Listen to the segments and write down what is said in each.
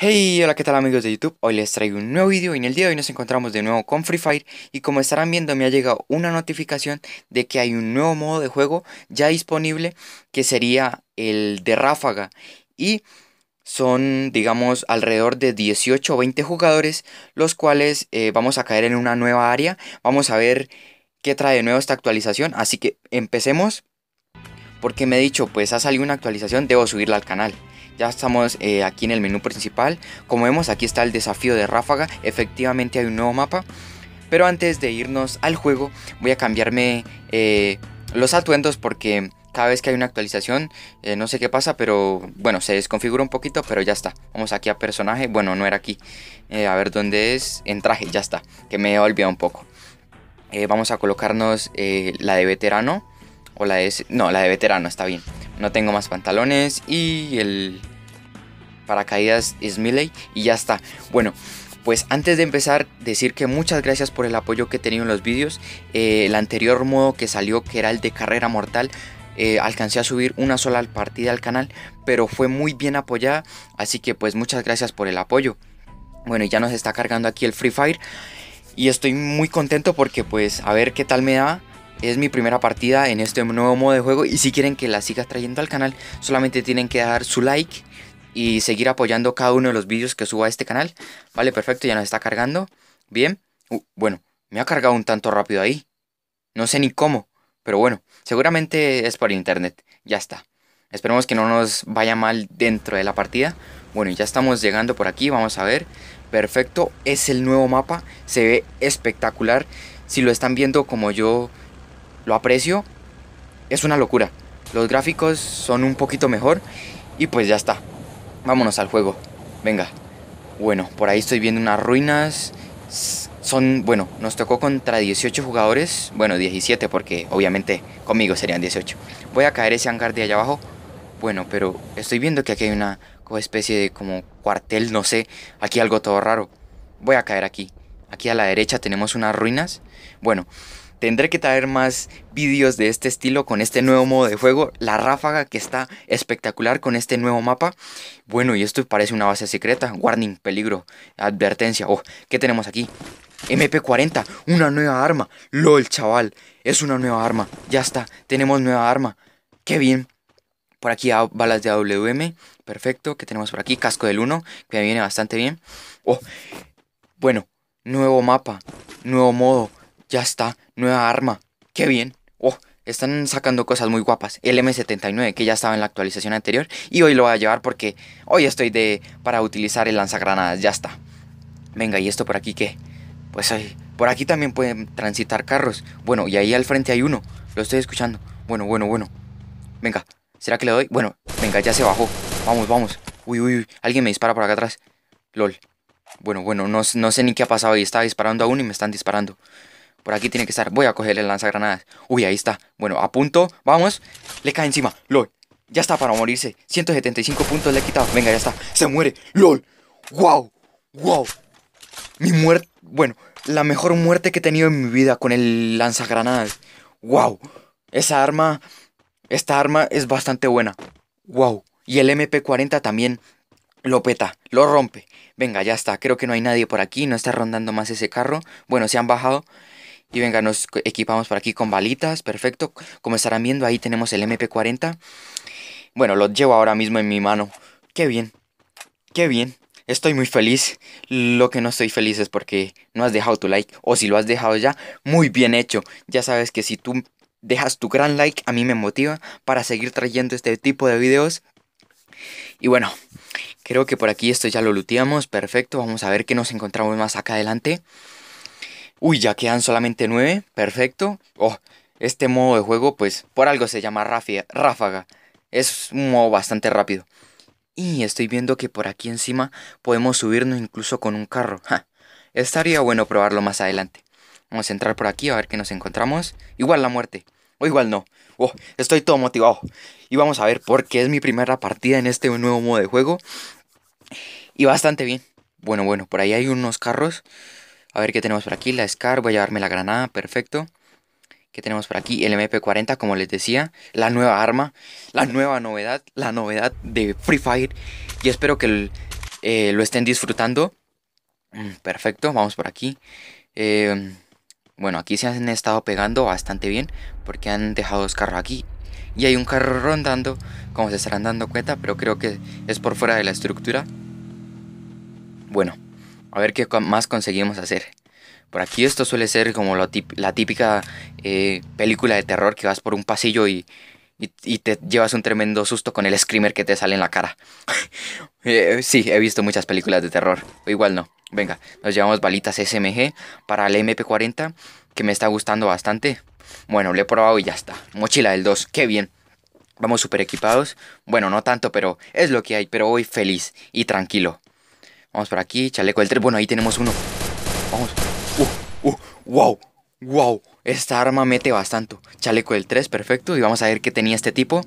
Hey, hola qué tal amigos de YouTube, hoy les traigo un nuevo vídeo y en el día de hoy nos encontramos de nuevo con Free Fire y como estarán viendo me ha llegado una notificación de que hay un nuevo modo de juego ya disponible que sería el de ráfaga y son digamos alrededor de 18 o 20 jugadores los cuales eh, vamos a caer en una nueva área, vamos a ver qué trae de nuevo esta actualización, así que empecemos porque me he dicho, pues ha salido una actualización, debo subirla al canal. Ya estamos eh, aquí en el menú principal. Como vemos, aquí está el desafío de ráfaga. Efectivamente hay un nuevo mapa. Pero antes de irnos al juego, voy a cambiarme eh, los atuendos porque cada vez que hay una actualización, eh, no sé qué pasa, pero bueno, se desconfigura un poquito, pero ya está. Vamos aquí a personaje, bueno, no era aquí. a ver dónde es, en traje, ya está, que me he olvidado un poco. vamos a colocarnos la de veterano o la de... No, la de veterano, está bien. No tengo más pantalones y el paracaídas es y ya está. Bueno, pues antes de empezar, decir que muchas gracias por el apoyo que he tenido en los vídeos. Eh, el anterior modo que salió, que era el de carrera mortal, eh, alcancé a subir una sola partida al canal, pero fue muy bien apoyada, así que pues muchas gracias por el apoyo. Bueno, ya nos está cargando aquí el Free Fire y estoy muy contento porque pues a ver qué tal me da es mi primera partida en este nuevo modo de juego y si quieren que la siga trayendo al canal solamente tienen que dar su like y seguir apoyando cada uno de los vídeos que suba a este canal. Vale, perfecto, ya nos está cargando. Bien. bueno, me ha cargado un tanto rápido ahí. No sé ni cómo, pero bueno, seguramente es por internet. Ya está. Esperemos que no nos vaya mal dentro de la partida. Bueno, ya estamos llegando por aquí, vamos a ver. Perfecto, es el nuevo mapa, se ve espectacular. Si lo están viendo como yo lo aprecio, es una locura. Los gráficos son un poquito mejor y pues ya está. Vámonos al juego. Venga. Bueno, por ahí estoy viendo unas ruinas. Son, bueno, nos tocó contra 18 jugadores. Bueno, 17 porque obviamente conmigo serían 18. Voy a caer ese hangar de allá abajo. Bueno, pero estoy viendo que aquí hay una especie de como cuartel, no sé. Aquí algo todo raro. Voy a caer aquí. Aquí a la derecha tenemos unas ruinas. Bueno, Tendré que traer más vídeos de este estilo con este nuevo modo de juego, la ráfaga que está espectacular con este nuevo mapa. Bueno, y esto parece una base secreta, warning, peligro, advertencia. Oh, ¿qué tenemos aquí? MP40, una nueva arma. LOL, chaval, es una nueva arma. Ya está, tenemos nueva arma. Qué bien. Por aquí ah, balas de AWM, perfecto. ¿Qué tenemos por aquí? Casco del 1, que viene bastante bien. Oh, bueno, nuevo mapa, nuevo modo, ya está, nueva arma. Qué bien. Oh, están sacando cosas muy guapas. El M79 que ya estaba en la actualización anterior y hoy lo voy a llevar porque hoy estoy de para utilizar el lanzagranadas, ya está. Venga, ¿y esto por aquí qué? Pues ahí, por aquí también pueden transitar carros. Bueno, y ahí al frente hay uno. Lo estoy escuchando. Bueno, bueno, bueno. Venga, ¿será que le doy? Bueno, venga, ya se bajó. Vamos, vamos. Uy, uy, uy. Alguien me dispara por acá atrás. LOL. Bueno, bueno, no, no sé ni qué ha pasado y estaba disparando a uno y me están disparando. Por aquí tiene que estar. Voy a coger el lanzagranadas. Uy, ahí está. Bueno, a punto. Vamos. Le cae encima. LOL. Ya está para morirse. 175 puntos le he quitado. Venga, ya está. Se muere. LOL. Wow. Wow. Mi muerte. Bueno, la mejor muerte que he tenido en mi vida con el lanzagranadas. Wow. Esa arma. Esta arma es bastante buena. Wow. Y el MP40 también lo peta, lo rompe. Venga, ya está. Creo que no hay nadie por aquí. No está rondando más ese carro. Bueno, se han bajado. Y venga, nos equipamos por aquí con balitas, perfecto. Como estarán viendo, ahí tenemos el MP40. Bueno, lo llevo ahora mismo en mi mano. Qué bien, qué bien. Estoy muy feliz. Lo que no estoy feliz es porque no has dejado tu like. O si lo has dejado ya, muy bien hecho. Ya sabes que si tú dejas tu gran like, a mí me motiva para seguir trayendo este tipo de videos. Y bueno, creo que por aquí esto ya lo luteamos. Perfecto, vamos a ver qué nos encontramos más acá adelante. Uy, ya quedan solamente 9, perfecto. Oh, este modo de juego, pues por algo se llama ráfaga. Es un modo bastante rápido. Y estoy viendo que por aquí encima podemos subirnos incluso con un carro. estaría bueno probarlo más adelante. Vamos a entrar por aquí a ver qué nos encontramos. Igual la muerte. O igual no. Oh, estoy todo motivado. Y vamos a ver por qué es mi primera partida en este nuevo modo de juego. Y bastante bien. Bueno, bueno, por ahí hay unos carros. A ver qué tenemos por aquí. La SCAR, voy a llevarme la granada, perfecto. ¿Qué tenemos por aquí? El MP40, como les decía. La nueva arma, la nueva novedad, la novedad de Free Fire. Y espero que eh, lo estén disfrutando. Mm, perfecto, vamos por aquí. Eh, bueno, aquí se han estado pegando bastante bien porque han dejado dos carros aquí. Y hay un carro rondando, como se estarán dando cuenta, pero creo que es por fuera de la estructura. Bueno, a ver qué más conseguimos hacer. Por aquí esto suele ser como la típica eh, película de terror que vas por un pasillo y, te llevas un tremendo susto con el screamer que te sale en la cara. Eh, eh, sí, he visto muchas películas de terror. igual no. Venga, nos llevamos balitas SMG para el MP40 que me está gustando bastante. Bueno, le he probado y ya está. Mochila del 2, qué bien. Vamos super equipados. Bueno, no tanto, pero es lo que hay, pero voy feliz y tranquilo. Vamos por aquí, chaleco del 3. Bueno, ahí tenemos uno. Vamos. wow. Uh, wow. Uh, Esta arma mete bastante. Chaleco del 3, perfecto. Y vamos a ver qué tenía este tipo.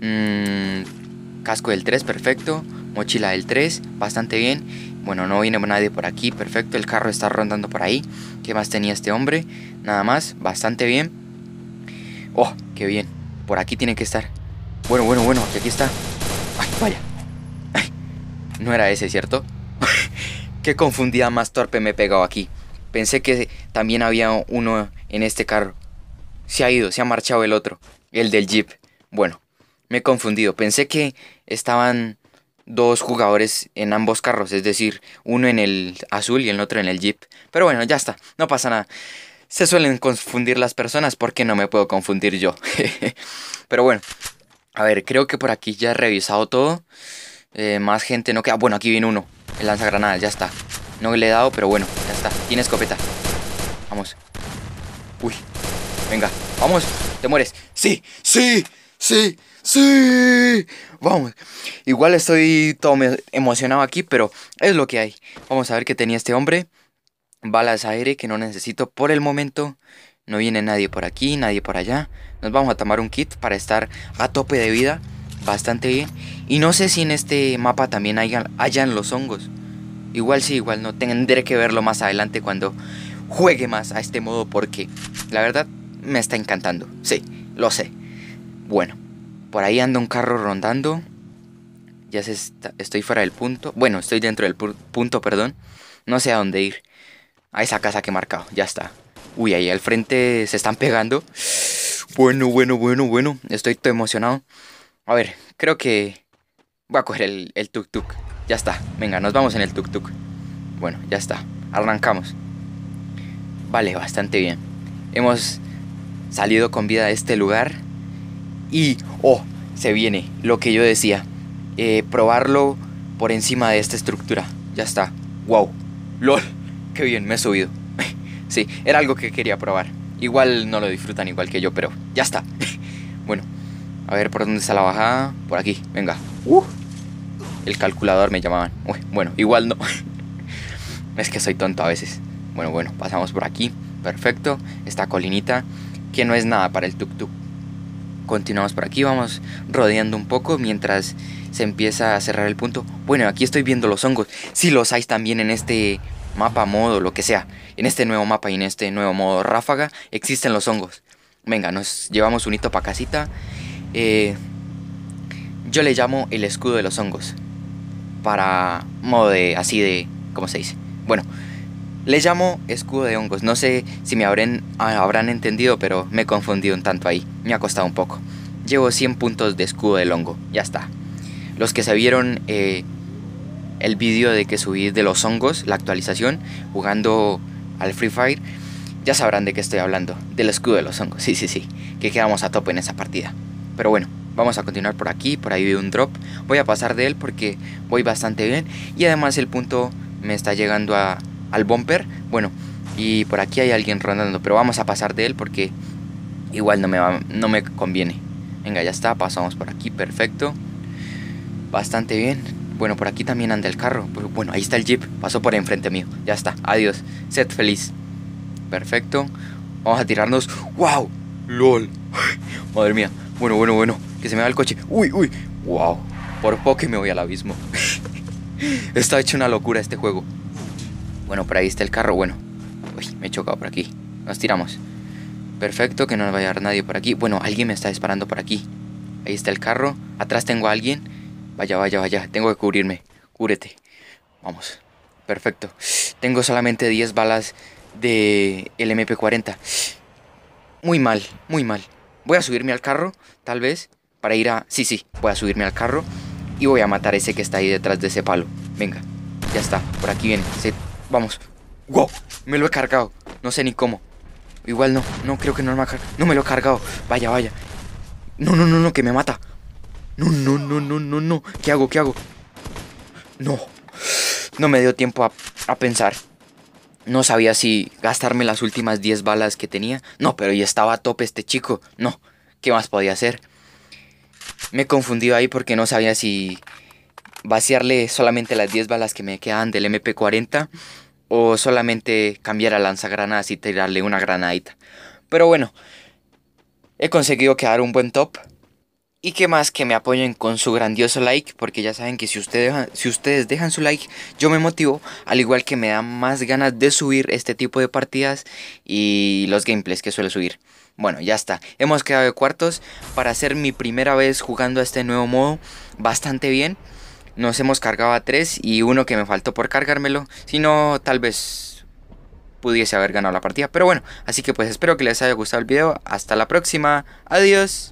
Mm, casco del 3, perfecto. Mochila del 3, bastante bien. Bueno, no viene nadie por aquí, perfecto. El carro está rondando por ahí. ¿Qué más tenía este hombre? Nada más, bastante bien. Oh, qué bien. Por aquí tiene que estar. Bueno, bueno, bueno, aquí está. Ay, vaya. no era ese, ¿cierto? Qué confundida más torpe me he pegado aquí. Pensé que también había uno en este carro. Se ha ido, se ha marchado el otro, el del jeep. Bueno, me he confundido. Pensé que estaban dos jugadores en ambos carros, es decir, uno en el azul y el otro en el jeep. Pero bueno, ya está, no pasa nada. Se suelen confundir las personas porque no me puedo confundir yo. Pero bueno, a ver, creo que por aquí ya he revisado todo. Eh, más gente no queda. Bueno, aquí viene uno. El lanzagranadas, ya está. No le he dado, pero bueno, ya está. Tiene escopeta. Vamos. Uy. Venga, vamos. Te mueres. Sí, sí, sí, sí. Vamos. Igual estoy todo emocionado aquí, pero es lo que hay. Vamos a ver qué tenía este hombre. Balas aire que no necesito por el momento. No viene nadie por aquí, nadie por allá. Nos vamos a tomar un kit para estar a tope de vida. Bastante bien. Y no sé si en este mapa también hayan, hayan los hongos. Igual sí, igual no. Tendré que verlo más adelante cuando juegue más a este modo porque la verdad me está encantando. Sí, lo sé. Bueno, por ahí anda un carro rondando. Ya estoy fuera del punto. Bueno, estoy dentro del punto, perdón. No sé a dónde ir. A esa casa que he marcado. Ya está. Uy, ahí al frente se están pegando. Bueno, bueno, bueno, bueno. Estoy todo emocionado. A ver, creo que Voy a coger el, tuk-tuk. Ya está. Venga, nos vamos en el tuk-tuk. Bueno, ya está. Arrancamos. Vale, bastante bien. Hemos salido con vida de este lugar. Y, oh, se viene lo que yo decía. Eh, probarlo por encima de esta estructura. Ya está. Wow. LOL. Qué bien, me he subido. sí, era algo que quería probar. Igual no lo disfrutan igual que yo, pero ya está. bueno, a ver por dónde está la bajada. Por aquí, venga. Uh. El calculador me llamaban. bueno, igual no. es que soy tonto a veces. Bueno, bueno, pasamos por aquí. Perfecto. Esta colinita que no es nada para el tuk-tuk. Continuamos por aquí, vamos rodeando un poco mientras se empieza a cerrar el punto. Bueno, aquí estoy viendo los hongos. Si los hay también en este mapa, modo, lo que sea. En este nuevo mapa y en este nuevo modo ráfaga existen los hongos. Venga, nos llevamos un hito para casita. Eh, yo le llamo el escudo de los hongos para modo de, así de, ¿cómo se dice? Bueno, Le llamo escudo de hongos. No sé si me habrán, ah, habrán entendido, pero me he confundido un tanto ahí. Me ha costado un poco. Llevo 100 puntos de escudo del hongo. Ya está. Los que se vieron eh, el vídeo de que subí de los hongos, la actualización, jugando al Free Fire, ya sabrán de qué estoy hablando. Del escudo de los hongos. Sí, sí, sí. Que quedamos a tope en esa partida. Pero bueno. Vamos a continuar por aquí, por ahí veo un drop. Voy a pasar de él porque voy bastante bien. Y además el punto me está llegando a, al bumper. Bueno, y por aquí hay alguien rondando, pero vamos a pasar de él porque igual no me, va, no me conviene. Venga, ya está, pasamos por aquí, perfecto. Bastante bien. Bueno, por aquí también anda el carro. Bueno, ahí está el jeep, pasó por enfrente mío. Ya está, adiós, sed feliz. Perfecto. Vamos a tirarnos. ¡Wow! ¡Lol! Madre mía. Bueno, bueno, bueno. Que se me va el coche. Uy, uy. Wow. Por poco me voy al abismo. está hecho una locura este juego. Bueno, por ahí está el carro. Bueno. Uy, me he chocado por aquí. Nos tiramos. Perfecto, que no vaya a dar nadie por aquí. Bueno, alguien me está disparando por aquí. Ahí está el carro. Atrás tengo a alguien. Vaya, vaya, vaya. Tengo que cubrirme. Cúbrete. Vamos. Perfecto. Tengo solamente 10 balas de el MP40. Muy mal, muy mal. Voy a subirme al carro, tal vez para ir a... Sí, sí, voy a subirme al carro y voy a matar a ese que está ahí detrás de ese palo. Venga, ya está, por aquí viene. Vamos. ¡Wow! Me lo he cargado. No sé ni cómo. Igual no, no creo que no me ha cargado. No me lo he cargado. Vaya, vaya. No, no, no, no, que me mata. No, no, no, no, no, no. ¿Qué hago? ¿Qué hago? No. No me dio tiempo a, a pensar. No sabía si gastarme las últimas 10 balas que tenía. No, pero ya estaba a tope este chico. No, ¿qué más podía hacer? me confundí ahí porque no sabía si vaciarle solamente las 10 balas que me quedaban del MP40 o solamente cambiar a lanzagranadas y tirarle una granadita. Pero bueno, he conseguido quedar un buen top y que más que me apoyen con su grandioso like, porque ya saben que si ustedes, dejan, si ustedes dejan su like, yo me motivo, al igual que me da más ganas de subir este tipo de partidas y los gameplays que suelo subir. Bueno, ya está, hemos quedado de cuartos para hacer mi primera vez jugando a este nuevo modo bastante bien. Nos hemos cargado a tres y uno que me faltó por cargármelo, si no tal vez pudiese haber ganado la partida. Pero bueno, así que pues espero que les haya gustado el video, hasta la próxima, adiós.